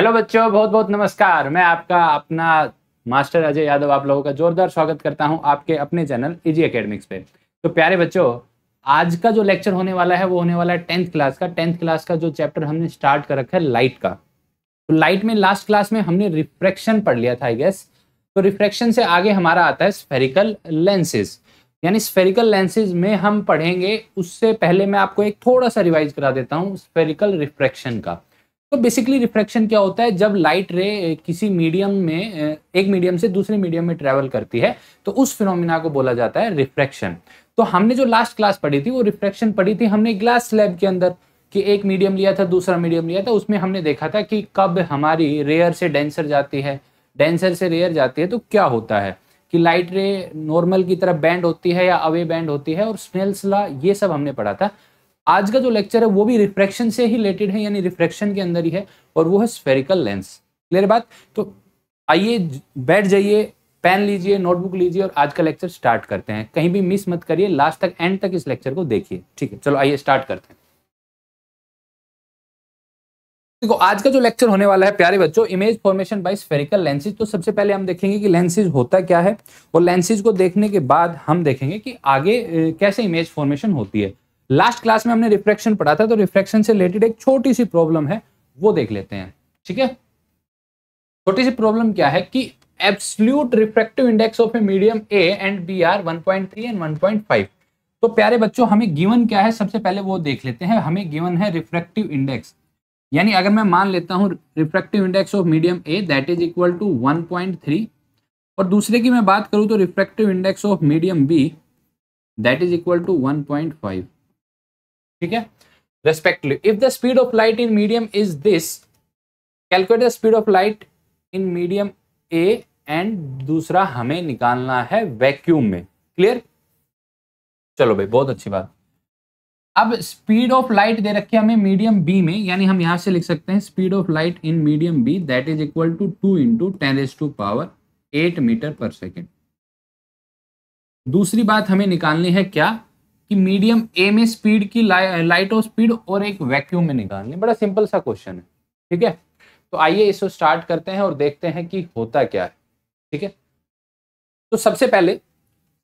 hello बच्चों बहुत बहुत नमस्कार मैं आपका अपना मास्टर अजय यादव आप लोगों का जोरदार स्वागत करता हूं आपके अपने चैनल इजी e एकेडमिक्स पे तो प्यारे बच्चों आज का जो लेक्चर होने वाला है वो होने वाला है टेंथ क्लास का टेंथ क्लास का जो चैप्टर हमने स्टार्ट कर रखा है लाइट का तो लाइट में लास्ट क्लास में हमने रिफ्रैक्शन पढ़ लिया था आई गेस तो रिफ्रैक्शन से आगे हमारा आता है स्फेरिकल लेंसेज यानी स्फेरिकल लेंसेज में हम पढ़ेंगे उससे पहले मैं आपको एक थोड़ा सा रिवाइज करा देता हूँ स्फेरिकल रिफ्रैक्शन का तो बेसिकली रिफ्रैक्शन क्या होता है जब लाइट रे किसी मीडियम में एक मीडियम से दूसरे मीडियम में ट्रेवल करती है तो उस फिनोमिना को बोला जाता है रिफ्रैक्शन तो हमने जो लास्ट क्लास पढ़ी थी वो रिफ्रैक्शन पढ़ी थी हमने ग्लास स्लैब के अंदर कि एक मीडियम लिया था दूसरा मीडियम लिया था उसमें हमने देखा था कि कब हमारी रेयर से डेंसर जाती है डेंसर से रेयर जाती है तो क्या होता है कि लाइट रे नॉर्मल की तरह बैंड होती है या अवे बैंड होती है और स्नेल्सला ये सब हमने पढ़ा था आज का जो लेक्चर है वो भी रिफ्रैक्शन से ही रिलेटेड है यानी रिफ्रैक्शन के अंदर ही है और वो है स्फेरिकल लेंस क्लियर बात तो आइए बैठ जाइए पेन लीजिए नोटबुक लीजिए और आज का लेक्चर स्टार्ट करते हैं कहीं भी मिस मत करिए लास्ट तक एंड तक इस लेक्चर को देखिए ठीक है चलो आइए स्टार्ट करते हैं देखो आज का जो लेक्चर होने वाला है प्यारे बच्चों image formation by spherical lenses तो सबसे पहले हम देखेंगे कि लेंसेज होता क्या है और लेंसेज को देखने के बाद हम देखेंगे कि आगे कैसे इमेज फॉर्मेशन होती है लास्ट क्लास में हमने रिफ्रेक्शन पढ़ा था तो रिफ्रेक्शन से रिलेटेड एक छोटी सी प्रॉब्लम है वो देख लेते हैं ठीक है छोटी सी प्रॉब्लम क्या है कि absolute refractive index of a medium A and B are 1.3 and 1.5 तो प्यारे बच्चों हमें गिवन क्या है सबसे पहले वो देख लेते हैं हमें गिवन है रिफ्रैक्टिव इंडेक्स यानी अगर मैं मान लेता हूँ refractive index of medium A that is equal to 1.3 और दूसरे की मैं बात करूं तो refractive index of medium B that is equal to ठीक है respectively if the speed of light in medium is this calculate the speed of light in medium A and दूसरा हमें निकालना है वैक्यूम में क्लियर चलो भाई बहुत अच्छी बात अब स्पीड ऑफ लाइट दे रखी है हमें मीडियम बी में यानी हम यहां से लिख सकते हैं speed of light in medium B that is equal to two into ten raise to power eight metre per second दूसरी बात हमें निकालनी है क्या कि मीडियम ए में स्पीड की लाइट ऑफ स्पीड और एक वैक्यूम में निकालनी बड़ा सिंपल सा क्वेश्चन है ठीक है तो आइए इसको स्टार्ट करते हैं और देखते हैं कि होता क्या है ठीक है तो सबसे पहले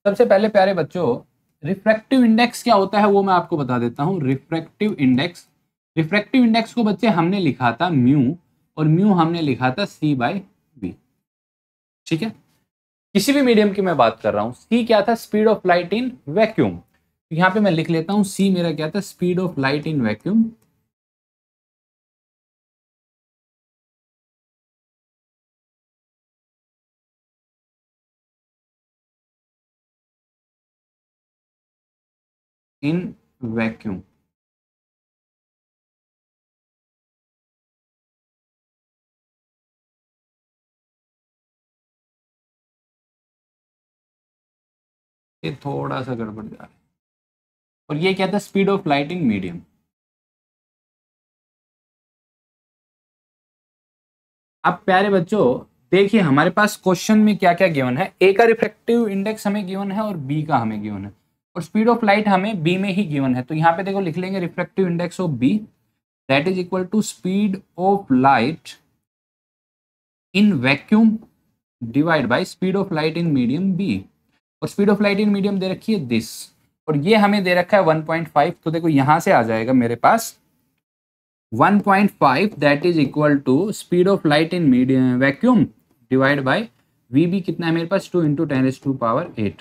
सबसे पहले प्यारे बच्चों रिफ्रैक्टिव इंडेक्स क्या होता है वो मैं आपको बता देता हूँ रिफ्रैक्टिव इंडेक्स रिफ्रैक्टिव इंडेक्स को बच्चे हमने लिखा था म्यू और म्यू हमने लिखा था सी बाई बी ठीक है किसी भी मीडियम की मैं बात कर रहा हूँ सी क्या था speed of light in vacuum यहां पे मैं लिख लेता हूं सी मेरा क्या था speed of light in vacuum in vacuum ये थोड़ा सा गड़बड़ जा रहा है और ये क्या था speed of light in medium अब प्यारे बच्चों देखिए हमारे पास क्वेश्चन में क्या क्या गिवन है ए का रिफ्रेक्टिव इंडेक्स हमें गिवन है और बी का हमें गिवन है और स्पीड ऑफ लाइट हमें बी में ही गिवन है तो यहाँ पे देखो लिख लेंगे refractive index of B that is equal to speed of light in vacuum divide by speed of light in medium B और speed of light in medium दे रखिए दिस और ये हमें दे रखा है 1.5 तो देखो यहां से आ जाएगा मेरे पास 1.5 point five that is equal to speed of light in medium vacuum divide by V B कितना है मेरे पास two into ten raise to power eight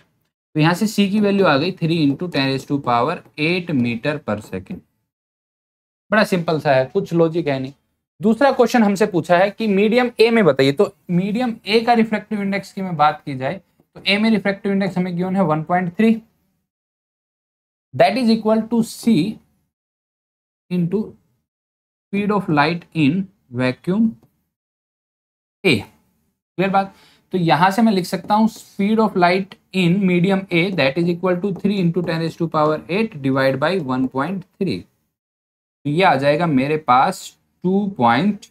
तो यहां से सी की वैल्यू आ गई three into ten raise to power eight metre per second बड़ा सिंपल सा है कुछ लॉजिक है नहीं दूसरा क्वेश्चन हमसे पूछा है कि मीडियम ए में बताइए तो मीडियम ए का रिफ्लेक्टिव इंडेक्स की मैं बात की जाए तो ए में रिफ्लेक्टिव इंडेक्स हमें क्यों है 1.3 that is equal to c into speed of light in vacuum ए क्लियर बात तो यहां से मैं लिख सकता हूं speed of light in medium A that is equal to three into ten raise to power eight divide by one point three तो ये आ जाएगा मेरे पास two point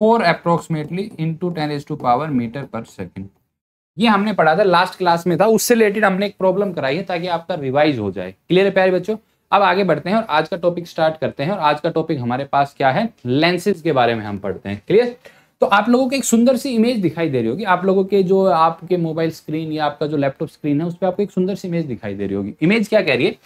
four approximately into ten raise to power metre per second ये हमने पढ़ा था लास्ट क्लास में था उससे रिलेटेड हमने एक प्रॉब्लम कराई है ताकि आपका रिवाइज हो जाए क्लियर है प्यारे बच्चों अब आगे बढ़ते हैं और आज का टॉपिक स्टार्ट करते हैं और आज का टॉपिक हमारे पास क्या है लेंसेज के बारे में हम पढ़ते हैं क्लियर तो आप लोगों को एक सुंदर सी इमेज दिखाई दे रही होगी आप लोगों के जो आपके मोबाइल स्क्रीन या आपका जो लैपटॉप स्क्रीन है उस पर आपको एक सुंदर सी इमेज दिखाई दे रही होगी इमेज क्या कह रही है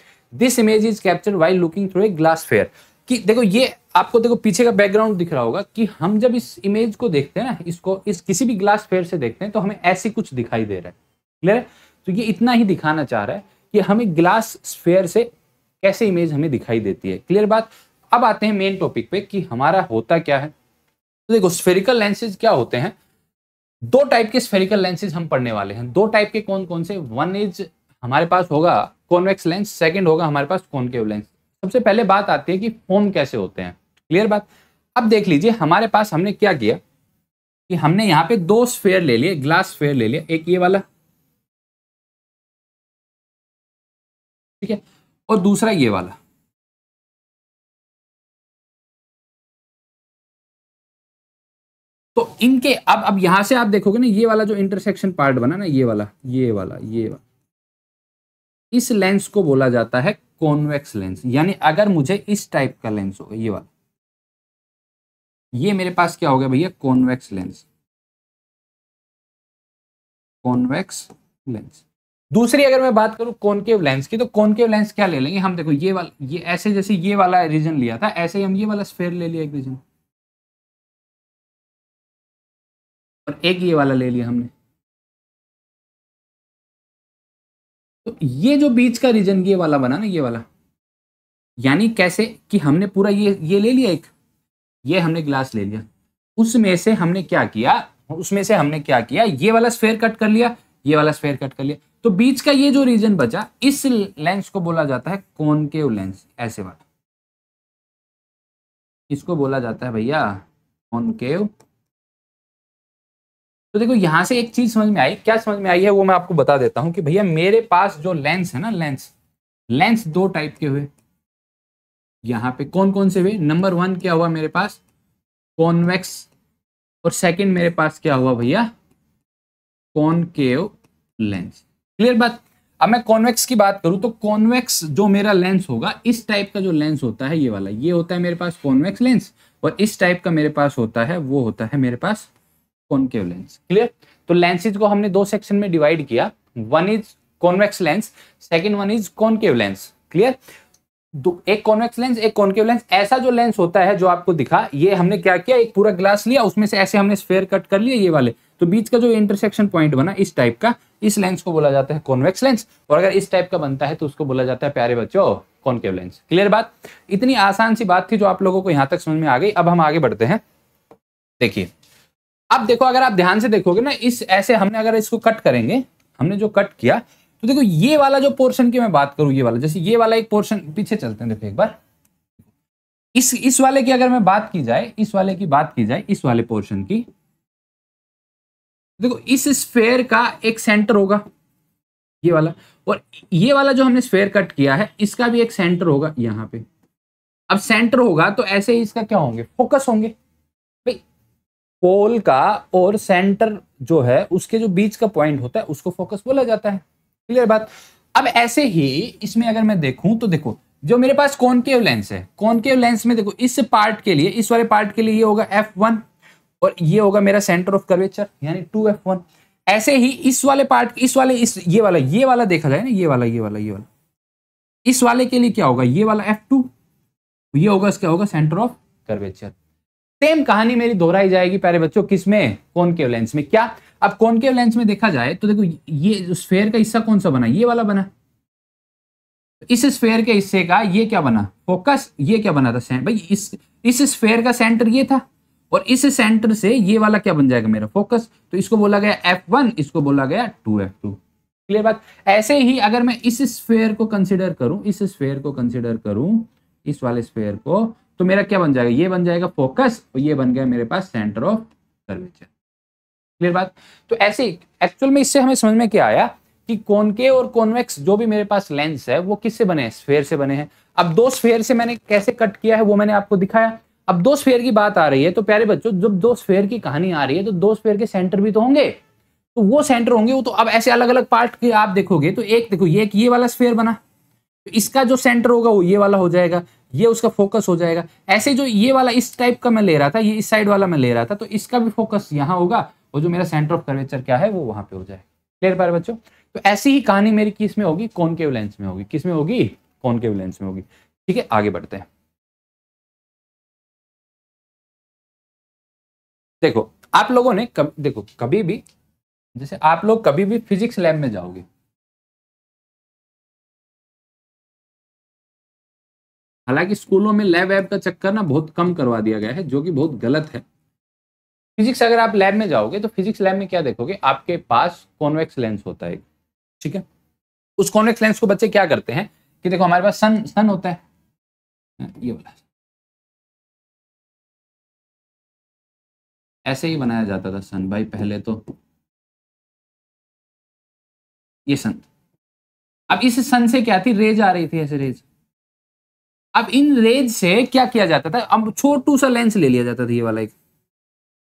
this image is capture by looking through a glass fair कि देखो ये आपको देखो पीछे का बैकग्राउंड दिख रहा होगा कि हम जब इस इमेज को देखते हैं ना इसको इस किसी भी ग्लास फेयर से देखते हैं तो हमें ऐसे कुछ दिखाई दे रहा है क्लियर है तो ये इतना ही दिखाना चाह रहा है कि हमें ग्लास फेयर से कैसे इमेज हमें दिखाई देती है क्लियर बात अब आते हैं मेन टॉपिक पे कि हमारा होता क्या है तो देखो स्फेरिकल लेंसेज क्या होते हैं दो टाइप के स्फेरिकल लेंसेज हम पढ़ने वाले हैं दो टाइप के कौन कौन से वन इज हमारे पास होगा कॉन्वेक्स लेंस सेकंड होगा हमारे पास कॉनकेव लेंस सबसे पहले बात आती है कि फॉर्म कैसे होते हैं क्लियर बात अब देख लीजिए हमारे पास हमने क्या किया कि हमने यहाँ पे दो स्फेयर ले लिए ग्लास स्फेयर ले लिया एक ये वाला ठीक है और दूसरा ये वाला तो इनके अब अब यहां से आप देखोगे ना ये वाला जो इंटरसेक्शन पार्ट बना ना ये वाला ये वाला ये वाला इस लेंस को बोला जाता है कॉन्वेक्स लेंस यानी अगर मुझे इस टाइप का लेंस होगा ये वाला ये मेरे पास क्या हो गया भैया कॉन्वेक्स लेंस कॉन्वेक्स लेंस दूसरी अगर मैं बात करूं कॉनकेव लेंस की तो कॉनकेव लेंस क्या ले लेंगे हम देखो ये वाला ये ऐसे जैसे ये वाला रीजन लिया था ऐसे ही हम ये वाला स्फेयर ले लिया एक रीजन और एक ये वाला ले लिया हमने तो ये जो बीच का रीजन ये वाला बना ना ये वाला यानी कैसे कि हमने पूरा ये ये ले लिया एक ये हमने ग्लास ले लिया उसमें से हमने क्या किया उसमें से हमने क्या किया ये वाला स्फेयर कट कर लिया ये वाला स्फेयर कट कर लिया तो बीच का ये जो रीजन बचा इस लेंस को बोला जाता है कौन के लेंस ऐसे वाला इसको बोला जाता है भैया कौन कॉनकेव तो देखो यहां से एक चीज समझ में आई क्या समझ में आई है वो मैं आपको बता देता हूं कि भैया मेरे पास जो लेंस है ना लेंस लेंस दो टाइप के हुए यहां पे कौन कौन से हुए नंबर वन क्या हुआ मेरे पास कॉनवेक्स और सेकंड मेरे पास क्या हुआ भैया कॉनकेव लेंस क्लियर बात अब मैं कॉन्वेक्स की बात करूं तो कॉन्वेक्स जो मेरा लेंस होगा इस टाइप का जो लेंस होता है ये वाला ये होता है मेरे पास कॉन्वेक्स लेंस और इस टाइप का मेरे पास होता है वो होता है मेरे पास कॉन्केव लेंस क्लियर तो लेंसेज को हमने दो सेक्शन में डिवाइड किया one is convex lens second one is concave lens clear दो एक कॉन्वेक्स लेंस एक कॉन्केव लेंस ऐसा जो लेंस होता है जो आपको दिखा ये हमने क्या किया एक पूरा ग्लास लिया उसमें से ऐसे हमने स्फेयर कट कर लिया ये वाले तो बीच का जो इंटरसेक्शन पॉइंट बना इस टाइप का इस लेंस को बोला जाता है कॉन्वेक्स लेंस और अगर इस टाइप का बनता है तो उसको बोला जाता है प्यारे बच्चों कॉन्केव लेंस क्लियर बात इतनी आसान सी बात थी जो आप लोगों को यहां तक समझ में आ गई अब हम आगे बढ़ते हैं देखिए अब देखो अगर आप ध्यान से देखोगे ना इस ऐसे हमने अगर इसको कट करेंगे हमने जो कट किया तो देखो ये वाला जो पोर्शन की मैं बात करूं ये वाला जैसे ये वाला एक पोर्शन पीछे चलते हैं देखो एक बार इस इस वाले की अगर मैं बात की जाए इस वाले की बात की जाए इस वाले पोर्शन की देखो इस स्फेयर का एक सेंटर होगा ये वाला और ये वाला जो हमने स्फेयर कट किया है इसका भी एक सेंटर होगा यहाँ पे अब सेंटर होगा तो ऐसे ही इसका क्या होंगे फोकस होंगे पोल का और सेंटर जो है उसके जो बीच का पॉइंट होता है उसको फोकस बोला जाता है क्लियर बात अब ऐसे ही इसमें अगर मैं देखूं तो देखो जो मेरे पास कॉनकेव लेंस है कॉनकेव लेंस में देखो इस पार्ट के लिए इस वाले पार्ट के लिए ये होगा एफ वन और ये होगा मेरा सेंटर ऑफ कर्वेचर यानी टू एफ वन ऐसे ही इस वाले पार्ट इस वाले इस ये वाला ये वाला देखा जाए ना ये वाला ये वाला ये वाला इस वाले के लिए क्या होगा ये वाला एफ टू ये होगा इसका होगा सेंटर ऑफ कर्वेचर सेम कहानी मेरी दोहराई जाएगी प्यारे बच्चों किसमें कॉनकेव लेंस में क्या अब कॉनकेव लेंस में देखा जाए तो देखो ये स्फेयर का हिस्सा कौन सा बना ये वाला बना इस स्फेयर के हिस्से का ये क्या बना फोकस ये क्या बना था भाई इस इस स्फेयर का सेंटर ये था और इस सेंटर से ये वाला क्या बन जाएगा मेरा फोकस तो इसको बोला गया एफ वन इसको बोला गया टू एफ टू क्लियर बात ऐसे ही अगर मैं इस स्फेयर को कंसिडर करूं इस स्फेयर को कंसिडर करूं इस वाले स्फेयर को तो मेरा क्या बन जाएगा ये बन जाएगा फोकस और ये बन गया मेरे पास सेंटर ऑफ कर्वेचर क्लियर बात तो ऐसे एक्चुअल में इससे हमें समझ में क्या आया कि कोनके और कॉन्वेक्स जो भी मेरे पास लेंस है वो किससे बने हैं स्फेयर से बने हैं अब दो स्फेयर से मैंने कैसे कट किया है वो मैंने आपको दिखाया अब दो स्फेयर की बात आ रही है तो प्यारे बच्चों जब दो स्फेयर की कहानी आ रही है तो दो स्फेयर के सेंटर भी तो होंगे तो वो सेंटर होंगे वो तो अब ऐसे अलग अलग पार्ट के आप देखोगे तो एक देखो ये एक ये वाला स्फेयर बना तो इसका जो सेंटर होगा वो ये वाला हो जाएगा ये उसका फोकस हो जाएगा ऐसे जो ये वाला इस टाइप का मैं ले रहा था ये इस साइड वाला मैं ले रहा था तो इसका भी फोकस यहाँ होगा और जो मेरा सेंटर ऑफ कर्वेचर क्या है वो वहां पे हो जाएगा क्लियर पा रहे बच्चों तो ऐसी ही कहानी मेरी किस में होगी कौन के लेंस में होगी किस में होगी कौन के लेंस में होगी ठीक है आगे बढ़ते हैं देखो आप लोगों ने कभ, देखो कभी भी जैसे आप लोग कभी भी फिजिक्स लैब में जाओगे हालांकि स्कूलों में लैब वैब का चक्कर ना बहुत कम करवा दिया गया है जो कि बहुत गलत है फिजिक्स अगर आप लैब में जाओगे तो फिजिक्स लैब में क्या देखोगे आपके पास कॉन्वेक्स लेंस होता है ठीक है उस कॉन्वेक्स लेंस को बच्चे क्या करते हैं कि देखो हमारे पास सन सन होता है हाँ, ये वाला ऐसे ही बनाया जाता था सन भाई पहले तो ये सन अब इस सन से क्या थी रेज आ रही थी ऐसे रेज अब इन रेज से क्या किया जाता था अब छोटू सा लेंस ले लिया जाता था ये वाला एक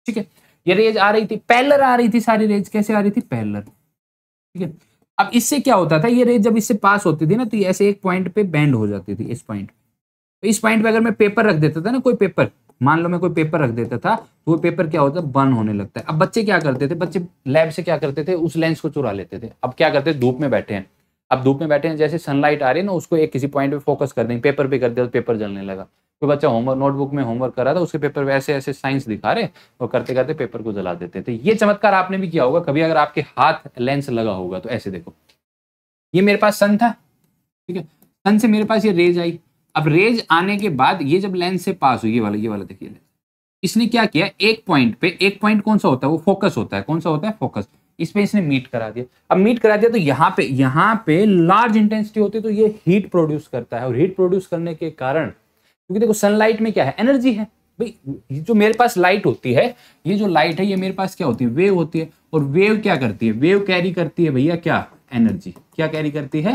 ठीक है ये रेज आ रही थी पैलर आ रही थी सारी रेज कैसे आ रही थी पैलर ठीक है अब इससे क्या होता था ये रेज जब इससे पास होती थी ना तो ऐसे एक पॉइंट पे बैंड हो जाती थी इस पॉइंट तो इस पॉइंट पे अगर मैं पेपर रख देता था ना कोई पेपर मान लो मैं कोई पेपर रख देता था तो वो पेपर क्या होता बर्न होने लगता है अब बच्चे क्या करते थे बच्चे लैब से क्या करते थे उस लेंस को चुरा लेते थे अब क्या करते धूप में बैठे हैं आप धूप में बैठे हैं जैसे सनलाइट आ रही है ना उसको एक किसी पॉइंट पे फोकस कर देंगे पेपर पे कर दिया तो पेपर जलने लगा कोई तो बच्चा होमवर्क नोटबुक में होमवर्क कर रहा था उसके पेपर ऐसे ऐसे साइंस दिखा रहे और करते करते पेपर को जला देते तो ये चमत्कार आपने भी किया होगा कभी अगर आपके हाथ लेंस लगा होगा तो ऐसे देखो ये मेरे पास सन था ठीक है सन से मेरे पास ये रेज आई अब रेज आने के बाद ये जब लेंस से पास हुई ये वाला ये वाला देखिए इसने क्या किया एक पॉइंट पे एक पॉइंट कौन सा होता है वो फोकस होता है कौन सा होता है फोकस इस पे इसने मीट करा दिया अब मीट करा दिया तो यहाँ पे यहाँ पे लार्ज इंटेंसिटी होती है तो ये हीट प्रोड्यूस करता है और हीट प्रोड्यूस करने के कारण क्योंकि देखो सनलाइट में क्या है एनर्जी है भाई जो मेरे पास लाइट होती है ये जो लाइट है ये मेरे पास क्या होती है वेव होती है और वेव क्या करती है वेव कैरी करती है भैया क्या एनर्जी क्या कैरी करती है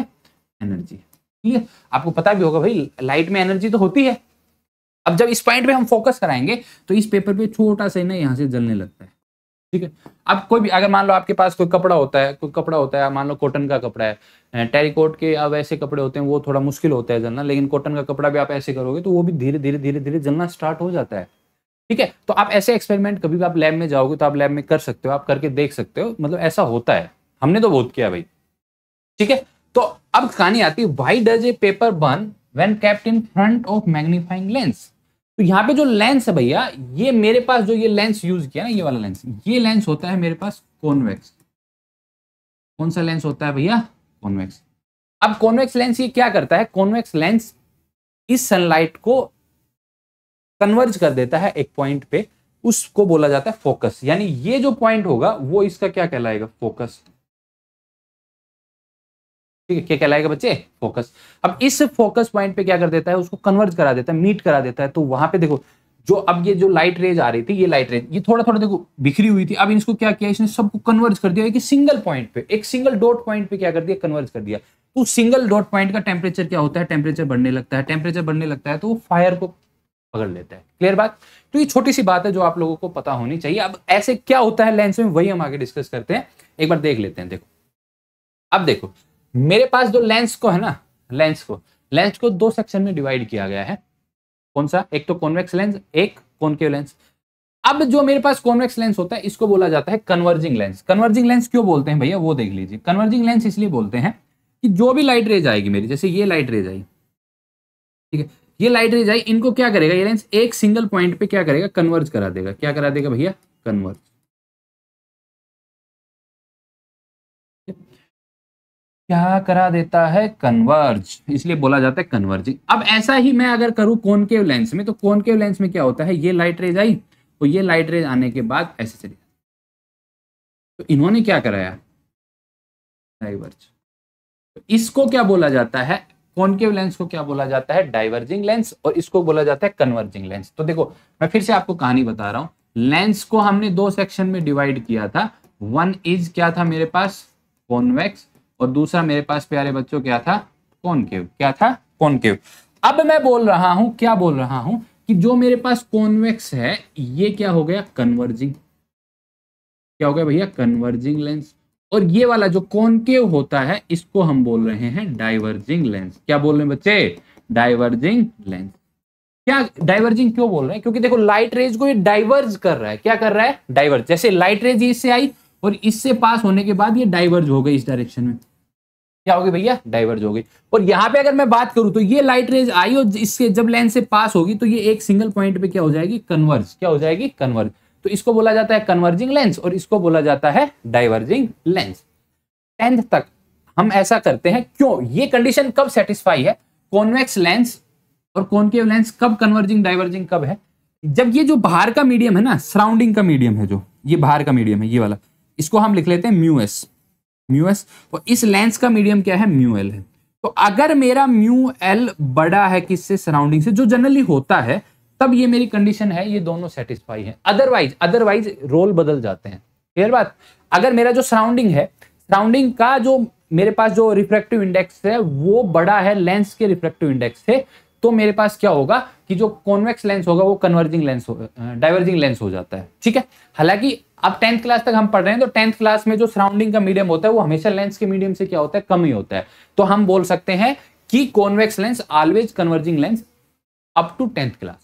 एनर्जी ठीक है आपको पता भी होगा भाई लाइट में एनर्जी तो होती है अब जब इस पॉइंट पे हम फोकस कराएंगे तो इस पेपर पे छोटा सा ना यहाँ से जलने लगता है ठीक है आप कोई भी अगर मान लो आपके पास कोई कपड़ा होता है कोई कपड़ा होता है मान लो कॉटन का कपड़ा है टेरिकोट के अब ऐसे कपड़े होते हैं वो थोड़ा मुश्किल होता है जलना लेकिन कॉटन का कपड़ा भी आप ऐसे करोगे तो वो भी धीरे धीरे धीरे धीरे जलना स्टार्ट हो जाता है ठीक है तो आप ऐसे एक्सपेरिमेंट कभी भी आप लैब में जाओगे तो आप लैब में कर सकते हो आप करके देख सकते हो मतलब ऐसा होता है हमने तो बहुत किया भाई ठीक है तो अब कहानी आती है why does a paper burn when kept in front of magnifying lens तो यहाँ पे जो लेंस है भैया ये मेरे पास जो ये लेंस यूज किया ना ये वाला लेंस ये लेंस होता है मेरे पास कॉन्वेक्स कौन सा लेंस होता है भैया कॉन्वेक्स अब कॉन्वेक्स लेंस ये क्या करता है कॉन्वेक्स लेंस इस सनलाइट को कन्वर्ज कर देता है एक पॉइंट पे उसको बोला जाता है फोकस यानी ये जो पॉइंट होगा वो इसका क्या कहलाएगा फोकस ठीक है क्या कहलाएगा बच्चे फोकस अब इस फोकस पॉइंट पे क्या कर देता है उसको कन्वर्ज करा देता है मीट करा देता है तो वहां पे देखो जो अब ये जो लाइट रेज आ रही थी ये लाइट रेज ये थोड़ा थोड़ा देखो बिखरी हुई थी अब इसको क्या किया इसने सबको कन्वर्ज कर दिया एक सिंगल पॉइंट पे एक सिंगल डॉट पॉइंट पे क्या कर दिया कन्वर्ज कर दिया तो सिंगल डॉट पॉइंट का टेम्परेचर क्या होता है टेम्परेचर बढ़ने लगता है टेम्परेचर बढ़ने लगता है तो वो फायर को पकड़ लेता है क्लियर बात तो ये छोटी सी बात है जो आप लोगों को पता होनी चाहिए अब ऐसे क्या होता है लेंस में वही हम आगे डिस्कस करते हैं एक बार देख लेते हैं देखो अब देखो मेरे पास जो लेंस को है ना लेंस को लेंस को दो सेक्शन में डिवाइड किया गया है कौन सा एक तो कॉन्वेक्स लेंस एक कॉनकेव लेंस अब जो मेरे पास कॉन्वेक्स लेंस होता है इसको बोला जाता है कन्वर्जिंग लेंस कन्वर्जिंग लेंस क्यों बोलते हैं भैया वो देख लीजिए कन्वर्जिंग लेंस इसलिए बोलते हैं कि जो भी लाइट रेज आएगी मेरी जैसे ये लाइट रेज आई ठीक है ये लाइट रेज आई इनको क्या करेगा ये लेंस एक सिंगल पॉइंट पे क्या करेगा कन्वर्ज करा देगा क्या करा देगा भैया कन्वर्ज क्या करा देता है कन्वर्ज इसलिए बोला जाता है कन्वर्जिंग अब ऐसा ही मैं अगर करूं कौन के लेंस में तो के लेंस में क्या होता है ये लाइट रेज आई और ये लाइट रेज आने के बाद ऐसे चली तो इन्होंने क्या कराया डाइवर्ज तो इसको क्या बोला जाता है कौन के लेंस को क्या बोला जाता है डाइवर्जिंग लेंस और इसको बोला जाता है कन्वर्जिंग लेंस तो देखो मैं फिर से आपको कहानी बता रहा हूं लेंस को हमने दो सेक्शन में डिवाइड किया था वन इज क्या था मेरे पास कॉन्वेक्स और दूसरा मेरे पास प्यारे बच्चों क्या था कॉनकेव क्या था कॉनकेव अब मैं बोल रहा हूं क्या बोल रहा हूं कि जो मेरे पास कॉन्वेक्स है ये क्या हो गया कन्वर्जिंग क्या हो गया भैया कन्वर्जिंग लेंस और ये वाला जो कॉनकेव होता है इसको हम बोल रहे हैं डाइवर्जिंग लेंस क्या बोल रहे हैं बच्चे डाइवर्जिंग लेंस क्या डाइवर्जिंग क्यों बोल रहे हैं क्योंकि देखो लाइट रेज को ये डाइवर्ज कर रहा है क्या कर रहा है डाइवर्ज जैसे लाइट रेज इससे आई और इससे पास होने के बाद ये डाइवर्ज हो गई इस डायरेक्शन में क्या होगी भैया डाइवर्ज होगी और यहाँ पे अगर मैं बात करूं तो ये लाइट रेज आई और इसके जब लेंस से पास होगी तो ये एक सिंगल पॉइंट पे क्या हो जाएगी कन्वर्ज क्या हो जाएगी कन्वर्ज तो इसको बोला जाता है कन्वर्जिंग लेंस और इसको बोला जाता है डाइवर्जिंग लेंस टेंथ तक हम ऐसा करते हैं क्यों ये कंडीशन कब सेटिस्फाई है कॉन्वेक्स लेंस और कॉनकेव लेंस कब कन्वर्जिंग डाइवर्जिंग कब है जब ये जो बाहर का मीडियम है ना सराउंडिंग का मीडियम है जो ये बाहर का मीडियम है ये वाला इसको हम लिख लेते हैं म्यू एस म्यूएस एस और इस लेंस का मीडियम क्या है म्यू एल है तो अगर मेरा म्यू एल बड़ा है किससे सराउंडिंग से जो जनरली होता है तब ये मेरी कंडीशन है ये दोनों सेटिस्फाई है अदरवाइज अदरवाइज रोल बदल जाते हैं क्लियर बात अगर मेरा जो सराउंडिंग है सराउंडिंग का जो मेरे पास जो रिफ्रेक्टिव इंडेक्स है वो बड़ा है लेंस के रिफ्रेक्टिव इंडेक्स से तो मेरे पास क्या होगा कि जो कॉन्वेक्स लेंस होगा वो कन्वर्जिंग लेंस डाइवर्जिंग लेंस हो जाता है ठीक है हालांकि अब टेंथ क्लास तक हम पढ़ रहे हैं तो टेंथ क्लास में जो सराउंडिंग का मीडियम होता है वो हमेशा लेंस के मीडियम से क्या होता है कम ही होता है तो हम बोल सकते हैं कि convex lens always converging lens up to tenth class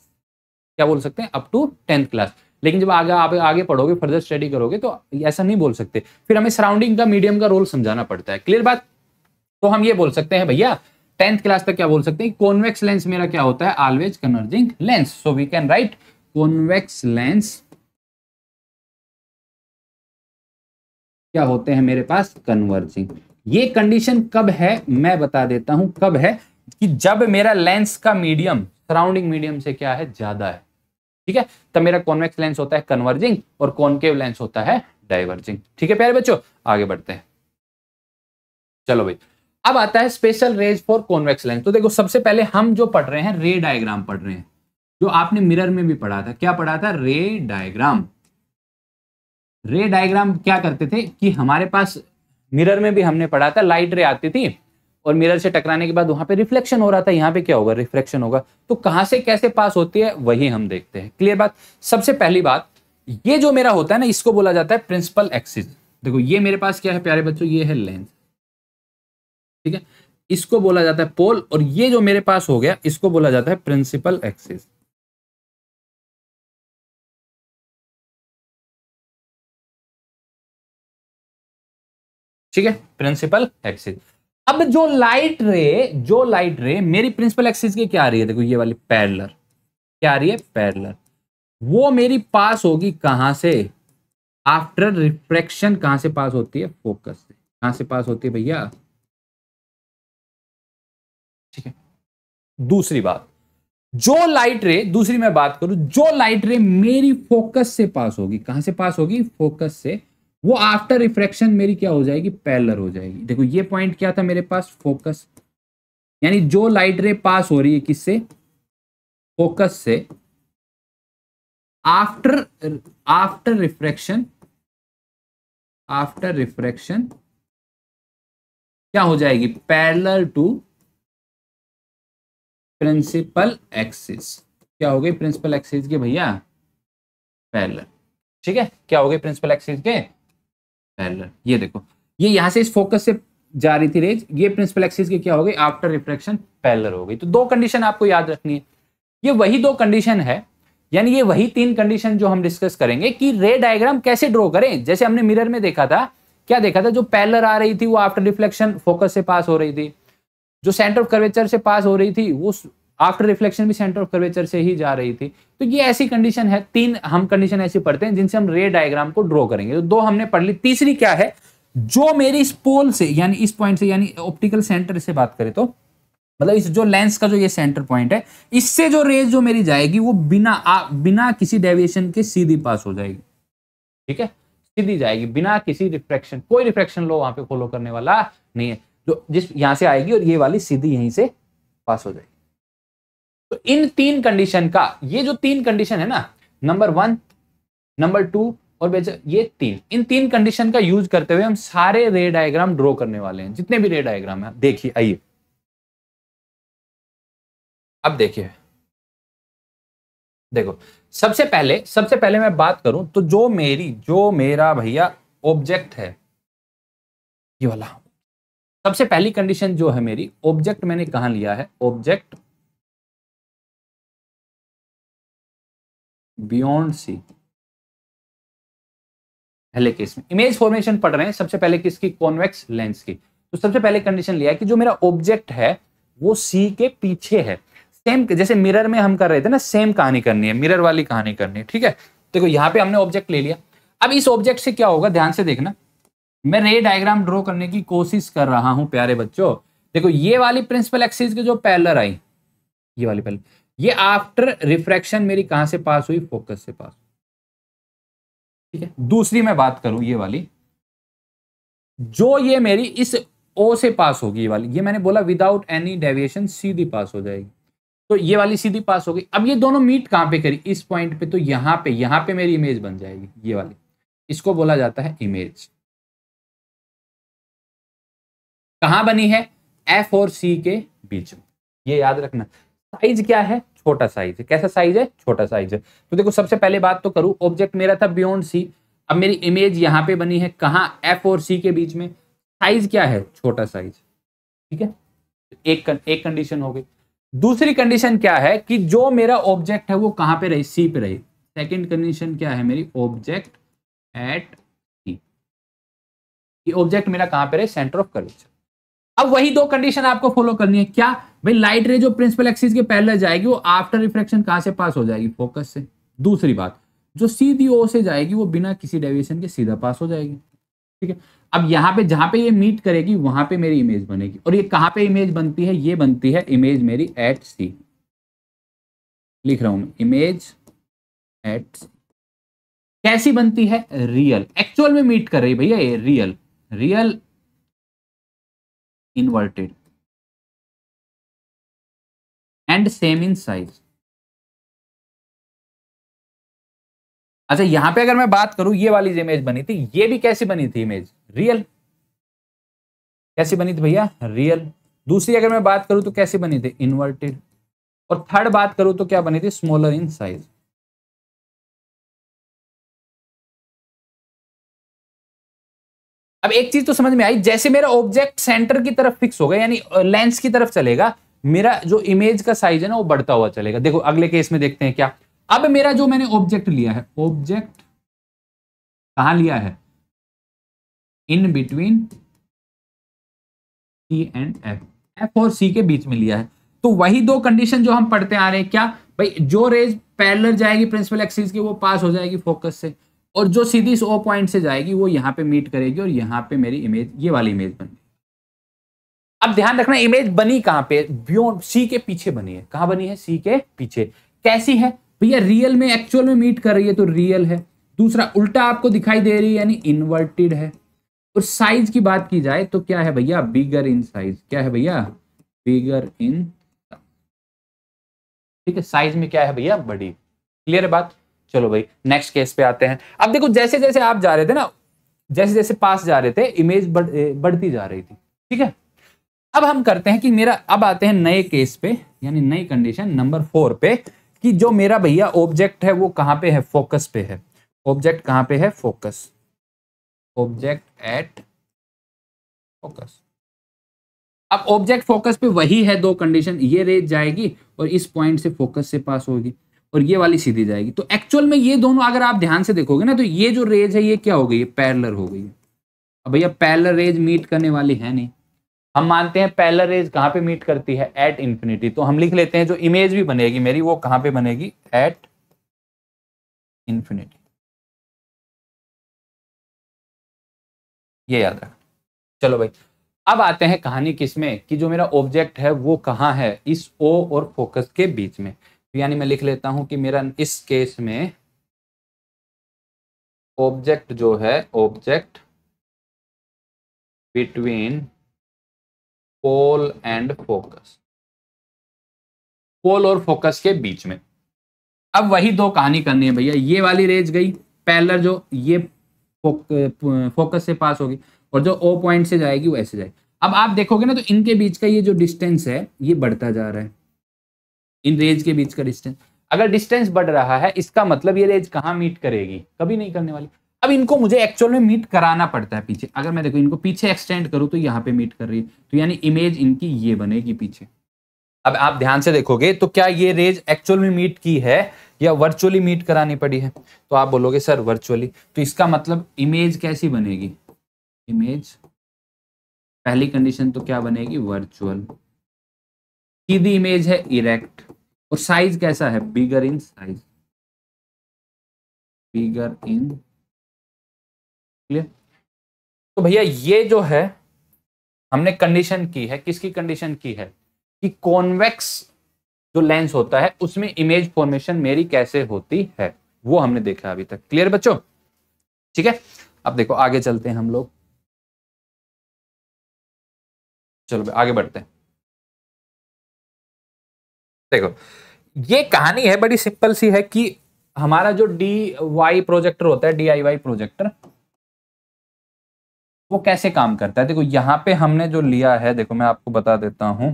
क्या बोल सकते हैं अप टू टेंथ क्लास लेकिन जब आगे आप आगे पढ़ोगे फर्दर स्टडी करोगे तो ऐसा नहीं बोल सकते फिर हमें सराउंडिंग का मीडियम का रोल समझाना पड़ता है क्लियर बात तो हम ये बोल सकते हैं भैया टेंथ क्लास तक क्या बोल सकते हैं कॉन्वेक्स लेंस मेरा क्या होता है always converging lens so we can write convex lens क्या होते हैं मेरे पास कन्वर्जिंग ये कंडीशन कब है मैं बता देता हूं कब है कि जब मेरा लेंस का मीडियम सराउंडिंग मीडियम से क्या है ज्यादा है ठीक है तब मेरा कॉन्वेक्स लेंस होता है कन्वर्जिंग और कॉनकेव लेंस होता है डाइवर्जिंग ठीक है प्यारे बच्चों आगे बढ़ते हैं चलो भाई अब आता है special rays for convex lens तो देखो सबसे पहले हम जो पढ़ रहे हैं रे डायग्राम पढ़ रहे हैं जो आपने मिरर में भी पढ़ा था क्या पढ़ा था रे डायग्राम रे डायग्राम क्या करते थे कि हमारे पास मिरर में भी हमने पढ़ा था लाइट रे आती थी और मिरर से टकराने के बाद वहां पे रिफ्लेक्शन हो रहा था यहाँ पे क्या होगा रिफ्लेक्शन होगा तो कहां से कैसे पास होती है वही हम देखते हैं क्लियर बात सबसे पहली बात ये जो मेरा होता है ना इसको बोला जाता है प्रिंसिपल एक्सिस देखो ये मेरे पास क्या है प्यारे बच्चों ये है लेंथ ठीक है इसको बोला जाता है पोल और ये जो मेरे पास हो गया इसको बोला जाता है प्रिंसिपल एक्सिस ठीक है प्रिंसिपल एक्सिस अब जो लाइट रे जो लाइट रे मेरी प्रिंसिपल एक्सिस की क्या आ रही है देखो ये वाली पैरलर क्या आ रही है पैरलर वो मेरी पास होगी कहां से आफ्टर रिफ्रेक्शन कहां से पास होती है फोकस से कहां से पास होती है भैया ठीक है दूसरी बात जो लाइट रे दूसरी मैं बात करूं जो लाइट रे मेरी फोकस से पास होगी कहां से पास होगी फोकस से वो आफ्टर रिफ्रैक्शन मेरी क्या हो जाएगी पैलर हो जाएगी देखो ये पॉइंट क्या था मेरे पास फोकस यानी जो लाइट रे पास हो रही है किससे फोकस से after after refraction after refraction क्या हो जाएगी पैरलर टू प्रिंसिपल एक्सिस क्या हो गई प्रिंसिपल एक्सिस के भैया पैरल ठीक है क्या हो गई प्रिंसिपल एक्सिस के पैरेलल ये देखो ये यहाँ से इस फोकस से जा रही थी रेज ये प्रिंसिपल एक्सिस की क्या हो गई आफ्टर रिफ्लेक्शन पैरलर हो गई तो दो कंडीशन आपको याद रखनी है ये वही दो कंडीशन है यानी ये वही तीन कंडीशन जो हम डिस्कस करेंगे कि रे डायग्राम कैसे ड्रॉ करें जैसे हमने मिरर में देखा था क्या देखा था जो पैलर आ रही थी वो आफ्टर रिफ्लेक्शन फोकस से पास हो रही थी जो सेंटर ऑफ कर्वेचर से पास हो रही थी वो आफ्टर रिफ्लेक्शन भी सेंटर ऑफ कर्वेचर से ही जा रही थी तो ये ऐसी कंडीशन है तीन हम कंडीशन ऐसी पढ़ते हैं जिनसे हम रे डायग्राम को ड्रॉ करेंगे तो दो हमने पढ़ ली तीसरी क्या है जो मेरी इस पोल से यानी इस पॉइंट से यानी ऑप्टिकल सेंटर से बात करें तो मतलब इस जो लेंस का जो ये सेंटर पॉइंट है इससे जो रेज जो मेरी जाएगी वो बिना आ, बिना किसी डेविएशन के सीधी पास हो जाएगी ठीक है सीधी जाएगी बिना किसी रिफ्रैक्शन कोई रिफ्रैक्शन लो वहां पे फॉलो करने वाला नहीं है जो जिस यहां से आएगी और ये वाली सीधी यहीं से पास हो जाएगी तो इन तीन कंडीशन का ये जो तीन कंडीशन है ना नंबर वन नंबर टू और ये तीन इन तीन कंडीशन का यूज करते हुए हम सारे रे डायग्राम ड्रॉ करने वाले हैं जितने भी रे डायग्राम है देखिए आइए अब देखिए देखो सबसे पहले सबसे पहले मैं बात करूं तो जो मेरी जो मेरा भैया ऑब्जेक्ट है ये वाला सबसे पहली कंडीशन जो है मेरी ऑब्जेक्ट मैंने कहा लिया है ऑब्जेक्ट बियॉन्ड सी पहले केस में इमेज फॉर्मेशन पढ़ रहे हैं सबसे पहले किसकी कॉन्वेक्स लेंस की तो सबसे पहले कंडीशन लिया कि जो मेरा ऑब्जेक्ट है वो सी के पीछे है सेम जैसे मिरर में हम कर रहे थे ना सेम कहानी करनी है मिरर वाली कहानी करनी है ठीक है देखो यहां पे हमने ऑब्जेक्ट ले लिया अब इस ऑब्जेक्ट से क्या होगा ध्यान से देखना मैं रे डायग्राम ड्रॉ करने की कोशिश कर रहा हूं प्यारे बच्चों देखो ये वाली प्रिंसिपल एक्सिस के जो पैलर आई ये वाली पैलर ये आफ्टर रिफ्रैक्शन मेरी कहां से पास हुई फोकस से पास ठीक है दूसरी मैं बात करूं ये वाली जो ये मेरी इस ओ से पास होगी ये वाली ये मैंने बोला विदाउट एनी डेविएशन सीधी पास हो जाएगी तो ये वाली सीधी पास होगी अब ये दोनों मीट कहां पे करी इस पॉइंट पे तो यहां पे यहां पे मेरी इमेज बन जाएगी ये वाली इसको बोला जाता है इमेज कहां बनी है एफ और सी के बीच में ये याद रखना साइज क्या है छोटा साइज है कैसा साइज है छोटा साइज है तो देखो सबसे पहले बात तो करूं ऑब्जेक्ट मेरा था बियॉन्ड सी अब मेरी इमेज यहां पे बनी है कहा एफ और सी के बीच में साइज क्या है छोटा साइज ठीक है एक एक कंडीशन हो गई दूसरी कंडीशन क्या है कि जो मेरा ऑब्जेक्ट है वो कहां पे रहे सी पे रहे सेकंड कंडीशन क्या है मेरी ऑब्जेक्ट एट सी ऑब्जेक्ट मेरा कहां पे रहे सेंटर ऑफ कर्वेचर अब वही दो कंडीशन आपको फॉलो करनी है क्या भाई लाइट रे जो प्रिंसिपल एक्सिस के पहले जाएगी वो आफ्टर रिफ्लेक्शन कहां से पास हो जाएगी फोकस से दूसरी बात जो सीधी ओ से जाएगी वो बिना किसी डेविएशन के सीधा पास हो जाएगी ठीक है अब यहाँ पे जहां पे ये मीट करेगी वहां पे मेरी इमेज बनेगी और ये कहां पे इमेज बनती है ये बनती है इमेज मेरी एट सी लिख रहा हूं मैं इमेज एट कैसी बनती है रियल एक्चुअल में मीट कर रही भैया ये real real inverted and same in size अच्छा यहां पे अगर मैं बात करूं ये वाली इमेज बनी थी ये भी कैसी बनी थी इमेज रियल कैसी बनी थी भैया रियल दूसरी अगर मैं बात करूं तो कैसी बनी थी इन्वर्टेड और थर्ड बात करूं तो क्या बनी थी स्मॉलर इन साइज अब एक चीज तो समझ में आई जैसे मेरा ऑब्जेक्ट सेंटर की तरफ फिक्स होगा यानी लेंस की तरफ चलेगा मेरा जो इमेज का साइज है ना वो बढ़ता हुआ चलेगा देखो अगले केस में देखते हैं क्या अब मेरा जो मैंने ऑब्जेक्ट लिया है ऑब्जेक्ट कहा लिया है in between C and F F और सी के बीच में लिया है तो वही दो कंडीशन जो हम पढ़ते आ रहे हैं क्या भाई जो रेज पैरलर जाएगी प्रिंसिपल एक्सिस की वो पास हो जाएगी फोकस से और जो सीधी इस ओ पॉइंट से जाएगी वो यहाँ पे मीट करेगी और यहाँ पे मेरी इमेज ये वाली इमेज बन गई अब ध्यान रखना इमेज बनी कहाँ पे बियॉन्ड सी के पीछे बनी है कहाँ बनी है सी के पीछे कैसी है भैया रियल में एक्चुअल में मीट कर रही है तो रियल है दूसरा उल्टा आपको दिखाई दे रही है यानी इन्वर्टेड है और साइज की बात की जाए तो क्या है भैया बिगर इन साइज क्या है भैया बिगर इन ठीक है साइज में क्या है भैया बड़ी क्लियर है बात चलो भाई नेक्स्ट केस पे आते हैं अब देखो जैसे जैसे आप जा रहे थे ना जैसे जैसे पास जा रहे थे इमेज बढ़ बढ़ती जा रही थी ठीक है अब हम करते हैं कि मेरा अब आते हैं नए केस पे यानी नई कंडीशन नंबर फोर पे कि जो मेरा भैया ऑब्जेक्ट है वो कहां पे है फोकस पे है ऑब्जेक्ट कहां पे है फोकस ऑब्जेक्ट एट फोकस अब ऑब्जेक्ट फोकस पे वही है दो कंडीशन ये रेज जाएगी और इस पॉइंट से फोकस से पास होगी और ये वाली सीधी जाएगी तो एक्चुअल में ये दोनों अगर आप ध्यान से देखोगे ना तो ये जो रेज है ये क्या हो गई है पैरलर हो गई है अब भैया पैरलर रेज मीट करने वाली है नहीं हम मानते हैं पैरलर रेज कहाँ पे मीट करती है एट इन्फिनिटी तो हम लिख लेते हैं जो इमेज भी बनेगी मेरी वो कहाँ पे बनेगी एट इन्फिनिटी ये याद रख चलो भाई अब आते हैं कहानी किसमें कि जो मेरा ऑब्जेक्ट है वो कहाँ है इस ओ और फोकस के बीच में यानी मैं लिख लेता हूं कि मेरा इस केस में ऑब्जेक्ट जो है object between pole and focus pole और फोकस के बीच में अब वही दो कहानी करनी है भैया ये वाली रेज गई पैलर जो ये फोकस से पास होगी और जो ओ पॉइंट से जाएगी वो ऐसे जाएगी अब आप देखोगे ना तो इनके बीच का ये जो डिस्टेंस है ये बढ़ता जा रहा है इन रेज के बीच का डिस्टेंस अगर डिस्टेंस बढ़ रहा है इसका मतलब ये रेज कहाँ मीट करेगी कभी नहीं करने वाली अब इनको मुझे एक्चुअल में मीट कराना पड़ता है पीछे अगर मैं देखो इनको पीछे एक्सटेंड करूँ तो यहाँ पे मीट कर रही है तो यानी इमेज इनकी ये बनेगी पीछे अब आप ध्यान से देखोगे तो क्या ये रेज एक्चुअल में मीट की है या वर्चुअली मीट करानी पड़ी है तो आप बोलोगे सर वर्चुअली तो इसका मतलब इमेज कैसी बनेगी इमेज पहली कंडीशन तो क्या बनेगी वर्चुअल सीधी इमेज है इरेक्ट और साइज कैसा है बिगर in size bigger in clear तो भैया ये जो है हमने कंडीशन की है किसकी कंडीशन की है कि कॉन्वेक्स जो लेंस होता है उसमें इमेज फॉर्मेशन मेरी कैसे होती है वो हमने देखा अभी तक क्लियर बच्चों ठीक है अब देखो आगे चलते हैं हम लोग चलो आगे बढ़ते हैं देखो ये कहानी है बड़ी सिंपल सी है कि हमारा जो डी वाई प्रोजेक्टर होता है डी आई वाई प्रोजेक्टर वो कैसे काम करता है देखो यहां पे हमने जो लिया है देखो मैं आपको बता देता हूं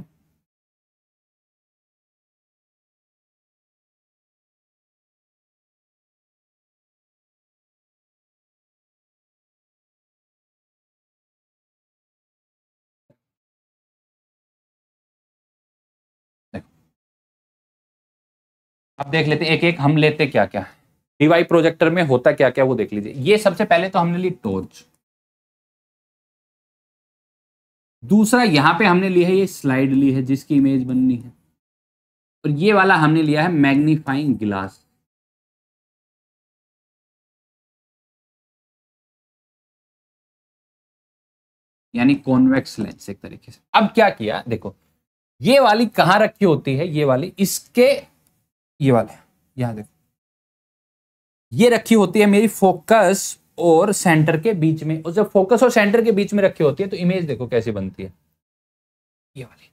अब देख लेते एक एक हम लेते क्या क्या डीवाई प्रोजेक्टर में होता क्या क्या वो देख लीजिए ये सबसे पहले तो हमने ली टॉर्च दूसरा यहां पे हमने लिया है ये स्लाइड ली है जिसकी इमेज बननी है और ये वाला हमने लिया है मैग्नीफाइंग ग्लास यानी कॉन्वेक्स लेंस एक तरीके से अब क्या किया देखो ये वाली कहाँ रखी होती है ये वाली इसके ये वाले यहां देखो ये रखी होती है मेरी फोकस और सेंटर के बीच में और जब फोकस और सेंटर के बीच में रखी होती है तो इमेज देखो कैसी बनती है ये वाली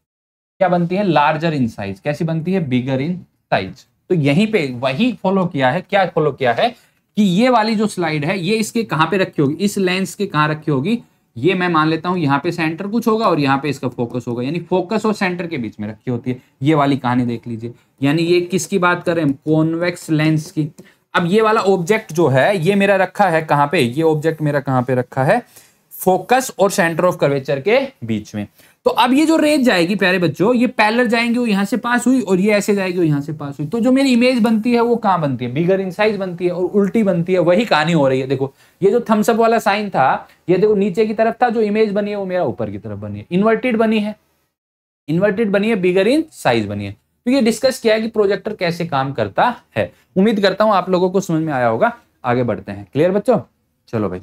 क्या बनती है लार्जर इन साइज कैसी बनती है बिगर इन साइज तो यहीं पे वही फॉलो किया है क्या फॉलो किया है कि ये वाली जो स्लाइड है ये इसके कहां पे रखी होगी इस लेंस के कहां रखी होगी ये मैं मान लेता हूं यहां पे सेंटर कुछ होगा और यहां पे इसका फोकस होगा यानी फोकस और सेंटर के बीच में रखी होती है ये वाली कहानी देख लीजिए यानी ये किसकी बात कर रहे हैं कॉन्वेक्स लेंस की अब ये वाला ऑब्जेक्ट जो है ये मेरा रखा है कहां पे ये ऑब्जेक्ट मेरा कहाँ पे रखा है फोकस और सेंटर ऑफ कर्वेचर के बीच में तो अब ये जो रेज जाएगी प्यारे बच्चों ये पैलर जाएंगे वो यहां से पास हुई और ये ऐसे जाएगी वो यहाँ से पास हुई तो जो मेरी इमेज बनती है वो कहाँ बनती है बिगर इन साइज बनती है और उल्टी बनती है वही कहानी हो रही है देखो ये जो थम्सअप वाला साइन था ये देखो नीचे की तरफ था जो इमेज बनी है वो मेरा ऊपर की तरफ बनी है इन्वर्टेड बनी है इन्वर्टेड बनी है बिगर इन साइज बनी है तो ये डिस्कस किया है कि प्रोजेक्टर कैसे काम करता है उम्मीद करता हूं आप लोगों को समझ में आया होगा आगे बढ़ते हैं क्लियर बच्चों चलो भाई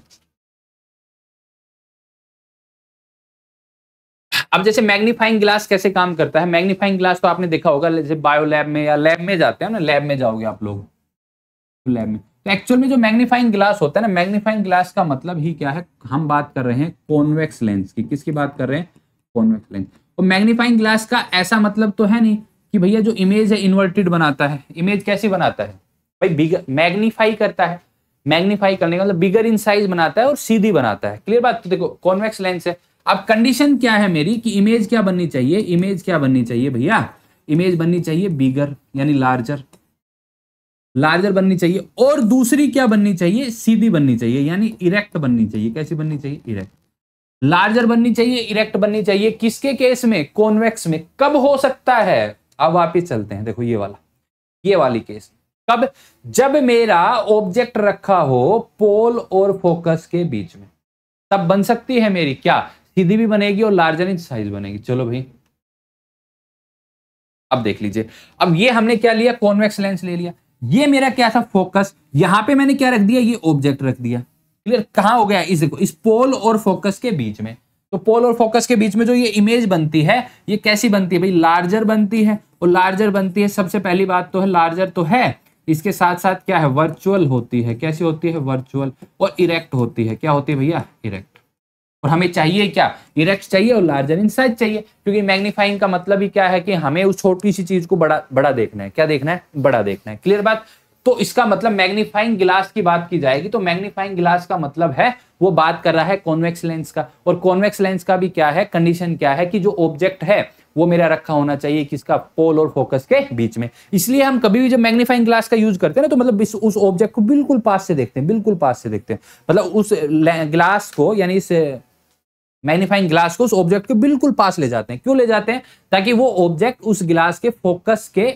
अब जैसे मैग्नीफाइंग ग्लास कैसे काम करता है मैग्नीफाइंग ग्लास तो आपने देखा होगा जैसे बायो लैब में या लैब में जाते हैं ना लैब में जाओगे आप लोग लैब में तो एक्चुअल में जो मैग्नीफाइंग ग्लास होता है ना मैग्नीफाइंग ग्लास का मतलब ही क्या है हम बात कर रहे हैं कॉन्वेक्स लेंस की किसकी बात कर रहे हैं कॉन्वेक्स लेंस और मैग्नीफाइंग ग्लास का ऐसा मतलब तो है नहीं कि भैया जो इमेज है इन्वर्टेड बनाता है इमेज कैसे बनाता है भाई बिगर मैग्नीफाई करता है मैग्नीफाई करने का मतलब बिगर इन साइज बनाता है और सीधी बनाता है क्लियर बात तो देखो कॉन्वेक्स लेंस है अब कंडीशन क्या है मेरी कि इमेज क्या बननी चाहिए इमेज क्या बननी चाहिए भैया इमेज बननी चाहिए बिगर यानी लार्जर लार्जर बननी चाहिए और दूसरी क्या बननी चाहिए सीधी बननी चाहिए यानी इरेक्ट बननी चाहिए कैसी बननी चाहिए इरेक्ट लार्जर बननी चाहिए इरेक्ट बननी चाहिए किसके केस में कॉन्वेक्स में कब हो सकता है अब वापिस चलते हैं देखो ये वाला ये वाली केस कब जब मेरा ऑब्जेक्ट रखा हो पोल और फोकस के बीच में तब बन सकती है मेरी क्या सीधी भी बनेगी और लार्जर इन साइज बनेगी चलो भाई अब देख लीजिए अब ये हमने क्या लिया कॉन्वेक्स लेंस ले लिया ये मेरा क्या था फोकस यहां पे मैंने क्या रख दिया ये ऑब्जेक्ट रख दिया क्लियर कहा हो गया इस इस पोल और फोकस के बीच में तो पोल और फोकस के बीच में जो ये इमेज बनती है ये कैसी बनती है भाई लार्जर बनती है वो लार्जर बनती है सबसे पहली बात तो है लार्जर तो है इसके साथ साथ क्या है वर्चुअल होती है कैसी होती है वर्चुअल और इरेक्ट होती है क्या होती है भैया इरेक्ट और हमें चाहिए क्या इरेक्ट चाहिए और लार्जर इन साइज चाहिए क्योंकि मैग्नीफाइंग का मतलब ही क्या है कि हमें उस छोटी सी चीज को बड़ा बड़ा देखना है क्या देखना है बड़ा देखना है क्लियर बात तो इसका मतलब मैग्नीफाइंग गिलास की बात की जाएगी तो मैग्नीफाइंग गिलास का मतलब है वो बात कर रहा है कॉन्वेक्स लेंस का और कॉन्वेक्स लेंस का भी क्या है कंडीशन क्या है कि जो ऑब्जेक्ट है वो मेरा रखा होना चाहिए किसका पोल और फोकस के बीच में इसलिए हम कभी भी जब मैग्नीफाइंग ग्लास का यूज करते हैं ना तो मतलब इस उस ऑब्जेक्ट को बिल्कुल पास से देखते हैं बिल्कुल पास से देखते हैं मतलब उस ग्लास को यानी इस मैग्नीफाइंग ग्लास को उस ऑब्जेक्ट के बिल्कुल पास ले जाते हैं क्यों ले जाते हैं ताकि वो ऑब्जेक्ट उस ग्लास के फोकस के